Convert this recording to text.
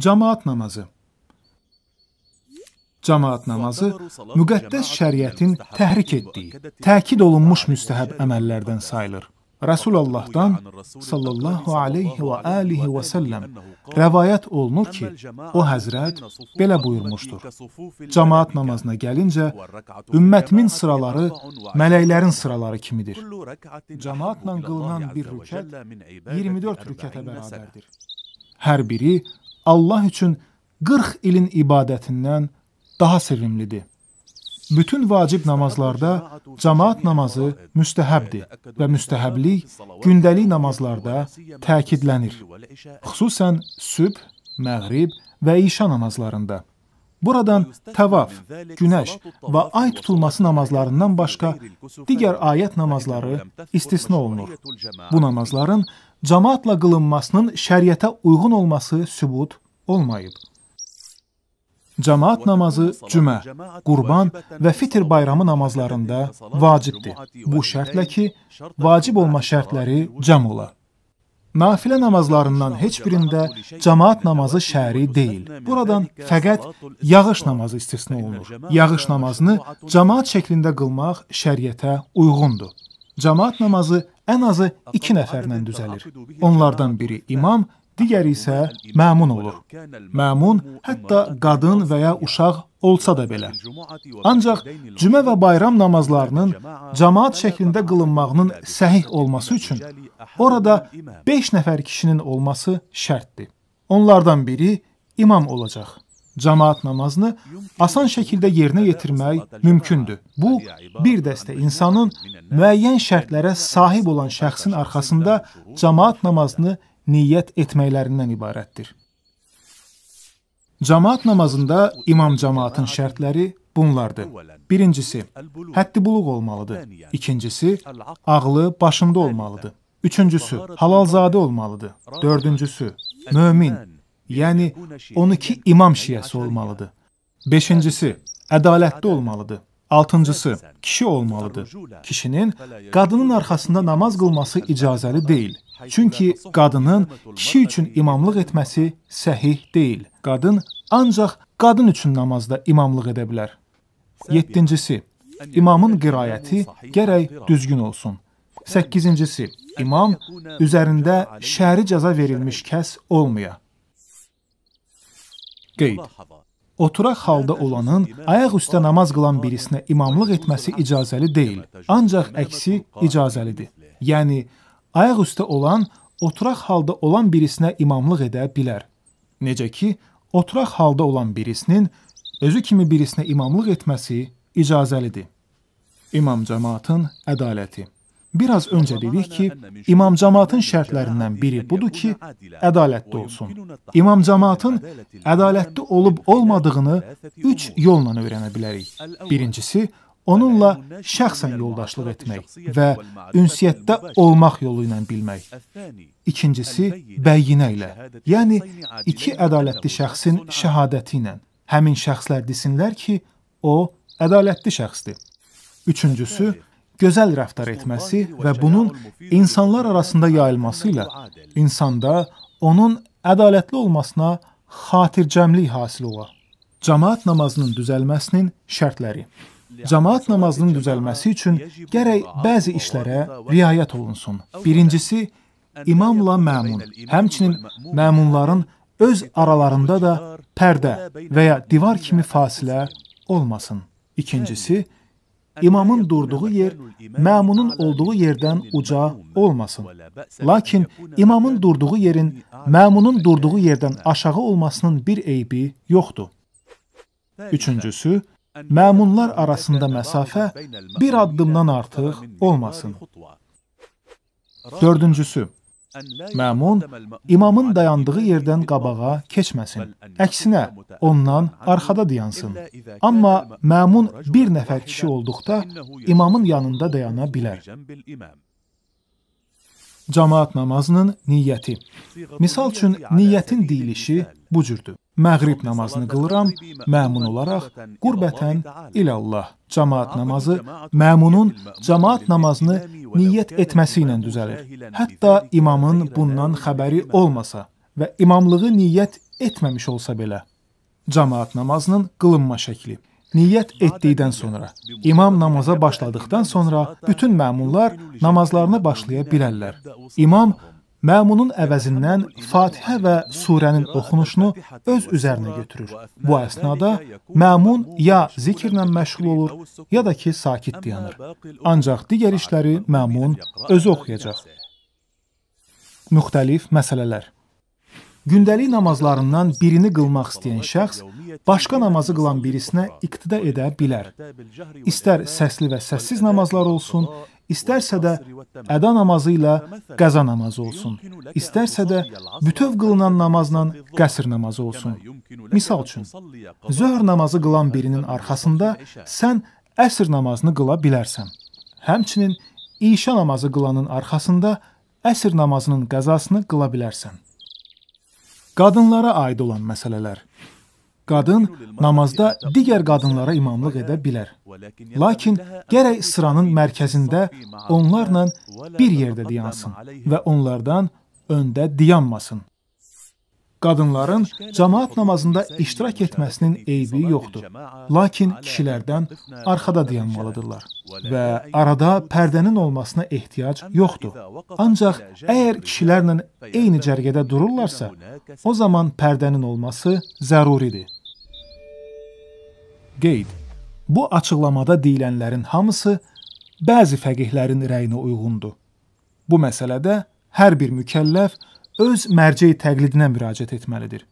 Camaat namazı Camaat namazı müqəddəs şəriətin təhrik etdiyi, təkid olunmuş müstəhəb əməllərdən sayılır. Rəsulullahdan sallallahu aleyhi və alihi və səlləm rəvayət olunur ki, o həzrət belə buyurmuşdur. Camaat namazına gəlincə, ümmətimin sıraları mələklərin sıraları kimidir. Camaatla qılınan bir rükət 24 rükətə bərabərdir. Hər biri Allah üçün 40 ilin ibadətindən daha sevimlidir. Bütün vacib namazlarda cemaat namazı müstəhəbdir və müstəhəblik gündəlik namazlarda təkidlənir. Xüsusən sübh, məğrib və işa namazlarında. Buradan təvaf, günəş və ay tutulması namazlarından başqa digər ayət namazları istisna olunur. Bu namazların cemaatla qılınmasının şəriətə uyğun olması sübut olmayıb. Cəmaat namazı cümə, qurban və fitr bayramı namazlarında vacibdir. Bu şərtlə ki, vacib olma şərtləri cəm ola. Nafilə namazlarından heç birində cemaat namazı şəri deyil. Buradan fəqət yağış namazı istisna olunur. Yağış namazını cemaat şəklində qılmaq şəriətə uyğundur. Cemaat namazı ən azı 2 nəfərlə düzəlir. Onlardan biri imam, digəri isə məmun olur. Məmun hətta qadın və ya uşaq olsa da belə. Ancaq cümə və bayram namazlarının cemaat şəklində qılınmağının səhih olması üçün orada 5 nəfər kişinin olması şərtdir. Onlardan biri imam olacaq. Cemaat namazını asan şəkildə yerinə yetirmək mümkündür. Bu bir dəstə insanın müəyyən şərtlərə sahib olan şəxsin arxasında cemaat namazını niyyət etməklərindən ibarətdir. Cemaat namazında imam cemaatın şərtləri bunlardır. Birincisi, həddi buluq olmalıdır. İkincisi, ağlı başında olmalıdır. Üçüncüsü, halalzadə olmalıdır. Dördüncüsü, mömin, yəni 12 imam şiyəsi olmalıdır. Beşincisi, ədalətli olmalıdır. Altıncısı, kişi olmalıdır. Kişinin qadının arxasında namaz qılması icazəli deyil. Çünki qadının kişi üçün imamlıq etməsi səhih deyil. Qadın ancaq qadın üçün namazda imamlıq edə bilər. 7-cisi, imamın qirayəti gərək düzgün olsun. 8-cisi, imam üzərində şəri cəza verilmiş kəs olmaya. Qeyd oturaq halda olanın ayaq üstə namaz qılan birisinə imamlıq etməsi icazəli deyil, ancaq əksi icazəlidir. Yəni ayaq üstə olan oturaq halda olan birisinə imamlıq edə bilər. Necə ki, oturaq halda olan birisinin özü kimi birisinə imamlıq etməsi icazəlidir. İmam cəmaatın ədaləti Biraz öncə dedik ki, imam cəmaatın şərtlərindən biri budur ki, ədalətli olsun. İmam cəmaatın ədalətli olub olmadığını üç yolla öyrənə bilərik. Birincisi, onunla şəxsən yoldaşlıq etmək və ünsiyyətdə olmaq yolu ilə bilmək. İkincisi, bəyinə ilə, yəni iki ədalətli şəxsin şəhadəti ilə. Həmin şəxslər desinlər ki, o ədalətli şəxsdir. Üçüncüsü, gözəl rəftar etməsi və bunun insanlar arasında yayılması ilə insanda onun ədalətli olmasına xatircəmlik hasil ola. Cemaat namazının düzəlməsinin şərtləri. Cemaat namazının düzəlməsi üçün gərək bəzi işlərə riayət olunsun. Birincisi imamla məmun, həmçinin məmunların öz aralarında da pərdə və ya divar kimi fasilə olmasın. İkincisi, İmamın durduğu yer məmunun olduğu yerdən uca olmasın. Lakin imamın durduğu yerin məmunun durduğu yerdən aşağı olmasının bir eybi yoxdur. Üçüncüsü, məmunlar arasında məsafə bir addımdan artıq olmasın. Dördüncüsü, Məmun imamın dayandığı yerdən qabağa keçməsin. Əksinə, ondan arxada dayansın. Amma məmun bir nəfər kişi olduqda imamın yanında dayana bilər. Cemaat namazının niyyəti. Misal üçün niyyətin deyilişi bu cürdür. Məğrib namazını qılıram, məmun olaraq qurbətən ilallah. Cemaat namazı məmunun cemaat namazını niyyət etməsi ilə düzəlir. Hətta imamın bundan xəbəri olmasa və imamlığı niyyət etməmiş olsa belə. Cemaat namazının qılınma şəkli Niyyət etdikdən sonra, imam namaza başladıqdan sonra bütün məmurlar namazlarına başlaya bilərlər. İmam məmunun əvəzindən Fatihə və surənin oxunuşunu öz üzərinə götürür. Bu əsnada məmun ya zikirlə məşğul olur, ya da ki sakit dayanır. Ancaq digər işləri məmun özü oxuyacaq. Müxtəlif məsələlər Gündəlik namazlarından birini qılmaq istəyən şəxs başqa namazı qılan birisinə iqtida edə bilər. İstər səsli və səssiz namazlar olsun, İstərsə də əda namazı ilə qəza namazı olsun. İstərsə də bütöv qılınan namazla qəsr namazı olsun. Misal üçün, zöhr namazı qılan birinin arxasında sən əsr namazını qıla bilərsən. Həmçinin İşa namazı qılanın arxasında əsr namazının qəzasını qıla bilərsən. Qadınlara aid olan məsələlər Qadın namazda digər qadınlara imamlıq edə bilər. Lakin gərək sıranın mərkəzində onlarla bir yerdə dayansın və onlardan öndə dayanmasın. Qadınların cemaat namazında iştirak etməsinin eybi yoxdur. Lakin kişilərdən arxada dayanmalıdırlar və arada pərdənin olmasına ehtiyac yoxdur. Ancaq əgər kişilərlə eyni cərgədə dururlarsa, o zaman pərdənin olması zəruridir. Qeyd: Bu açıqlamada deyilənlərin hamısı bəzi fəqihlərin rəyinə uyğundur. Bu məsələdə hər bir mükəlləf öz mərcəyi təqlidinə müraciət etməlidir.